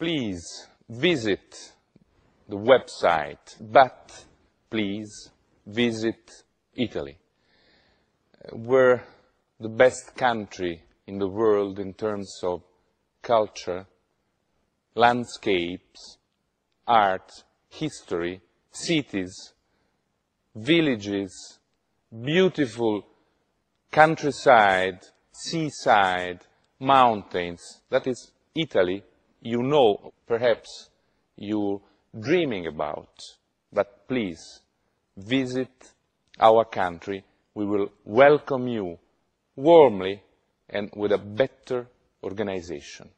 please visit the website, but please visit Italy. Uh, we're the best country in the world in terms of culture, landscapes, art, history, cities, villages, beautiful countryside, seaside, mountains. That is Italy you know, perhaps you're dreaming about. But please, visit our country. We will welcome you warmly and with a better organization.